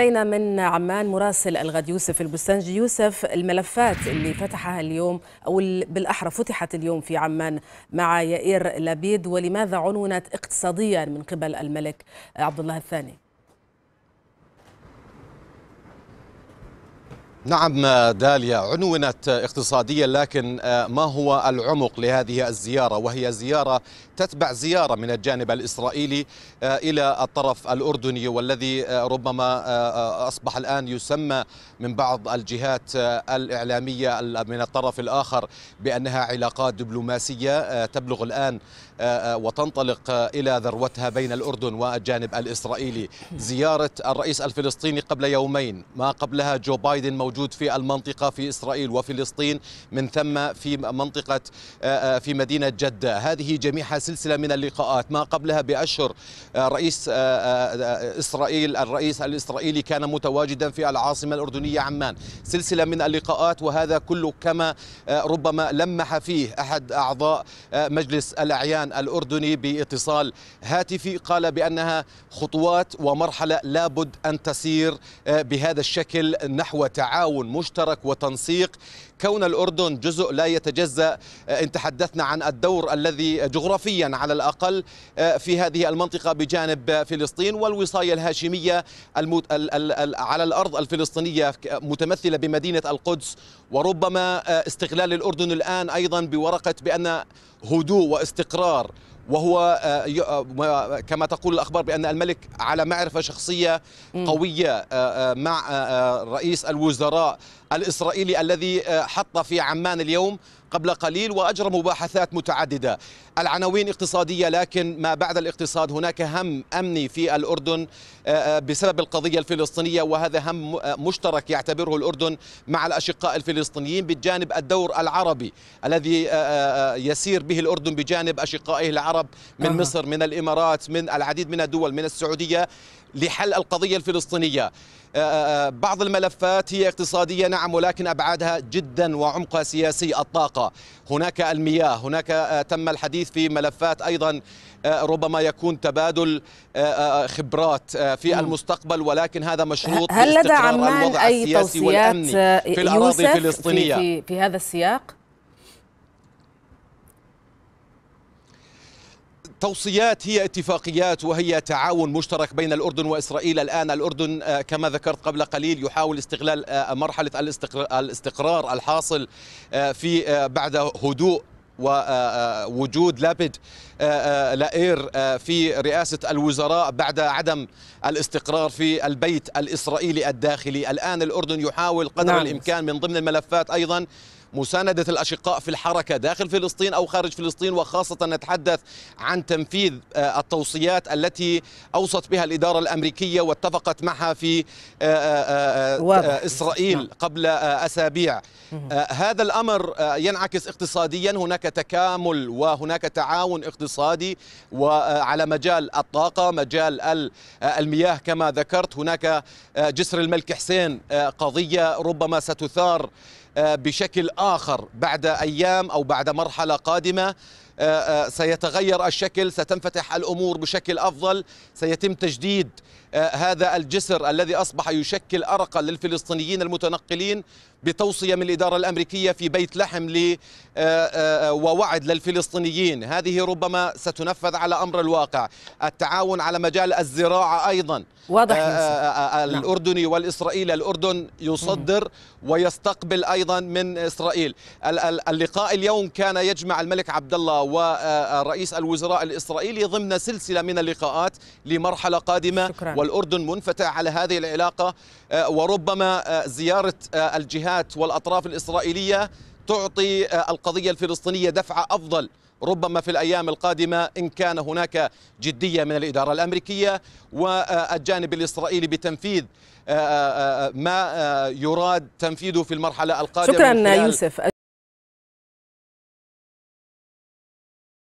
علينا من عمان مراسل الغد يوسف البستنجي يوسف الملفات اللي فتحها اليوم أو بالأحرى فتحت اليوم في عمان مع يائير لبيد ولماذا عنونت اقتصاديا من قبل الملك عبد الله الثاني نعم آه، داليا عنونت آه، اقتصاديا لكن آه، ما هو العمق لهذه الزياره وهي زياره تتبع زياره من الجانب الاسرائيلي الى الطرف الاردني والذي ربما اصبح الان يسمى من بعض الجهات الاعلاميه من الطرف الاخر بانها علاقات دبلوماسيه تبلغ الان وتنطلق الى ذروتها بين الاردن والجانب الاسرائيلي زياره الرئيس الفلسطيني قبل يومين ما قبلها جو بايدن موجود الموجود في المنطقة في إسرائيل وفلسطين من ثم في منطقة آه، آه، في مدينة جدة هذه جميعها سلسلة من اللقاءات ما قبلها بأشهر آه، رئيس إسرائيل الرئيس الإسرائيلي كان متواجدا في العاصمة الأردنية عمان سلسلة من اللقاءات وهذا كله كما ربما لمح فيه أحد أعضاء مجلس الأعيان الأردني باتصال هاتفي قال بأنها خطوات ومرحلة لابد أن تسير بهذا الشكل نحو تعالى تعاون مشترك وتنسيق كون الأردن جزء لا يتجزأ آه، إن تحدثنا عن الدور الذي جغرافيا على الأقل آه، في هذه المنطقة بجانب فلسطين والوصاية الهاشمية المت... على الأرض الفلسطينية متمثلة بمدينة القدس وربما آه، استغلال الأردن الآن أيضا بورقة بأن هدوء واستقرار وهو آه، آه، كما تقول الأخبار بأن الملك على معرفة شخصية قوية آه، مع رئيس الوزراء الإسرائيلي الذي آه، حط في عمان اليوم قبل قليل وأجرى مباحثات متعددة العناوين اقتصادية لكن ما بعد الاقتصاد هناك هم أمني في الأردن آه، آه، بسبب القضية الفلسطينية وهذا هم مشترك يعتبره الأردن مع الأشقاء الفلسطينيين بالجانب الدور العربي الذي يسير به الأردن بجانب أشقائه العرب من مصر من الإمارات من العديد من الدول من السعودية لحل القضية الفلسطينية آه، آه، آه، بعض الملفات هي اقتصادية نعم ولكن أبعادها جدا وعمقها سياسي الطاقة هناك المياه هناك تم الحديث في ملفات أيضا ربما يكون تبادل خبرات في المستقبل ولكن هذا مشروط هل لدى عمان أي توصيات في الأراضي الفلسطينية في, في, في هذا السياق؟ توصيات هي اتفاقيات وهي تعاون مشترك بين الأردن وإسرائيل الآن الأردن آه، كما ذكرت قبل قليل يحاول استغلال آه، مرحلة الاستقرار الحاصل آه، في بعد هدوء ووجود لابد لائير في رئاسة الوزراء بعد عدم الاستقرار في البيت الإسرائيلي الداخلي الآن الأردن يحاول قدر نعم. الإمكان من ضمن الملفات أيضا مساندة الأشقاء في الحركة داخل فلسطين أو خارج فلسطين وخاصة نتحدث عن تنفيذ آه، التوصيات التي أوصت بها الإدارة الأمريكية واتفقت معها في آه، آه، إسرائيل نعم. قبل أسابيع هذا الأمر ينعكس اقتصاديا هناك تكامل وهناك تعاون اقتصادي وعلى مجال الطاقة مجال المياه كما ذكرت هناك جسر الملك حسين قضية ربما ستثار آه، بشكل اخر بعد ايام او بعد مرحله قادمه آه، آه، سيتغير الشكل ستنفتح الأمور بشكل أفضل سيتم تجديد آه، هذا الجسر الذي أصبح يشكل أرقا للفلسطينيين المتنقلين بتوصية من الإدارة الأمريكية في بيت لحم ل ووعد للفلسطينيين هذه ربما ستنفذ على أمر الواقع التعاون على مجال الزراعة أيضا واضح نعم. الأردني والإسرائيلي الأردن يصدر ويستقبل أيضا من إسرائيل اللقاء اليوم كان يجمع الملك عبد الله ورئيس الوزراء الإسرائيلي ضمن سلسلة من اللقاءات لمرحلة قادمة شكرا. والأردن منفتح على هذه العلاقة آه، وربما آه، زيارة آه، الجهات والأطراف الإسرائيلية تعطي القضية الفلسطينية دفعة أفضل ربما في الأيام القادمة إن كان هناك جدية من الإدارة الأمريكية والجانب الإسرائيلي بتنفيذ ما يراد تنفيذه في المرحلة القادمة شكرا يوسف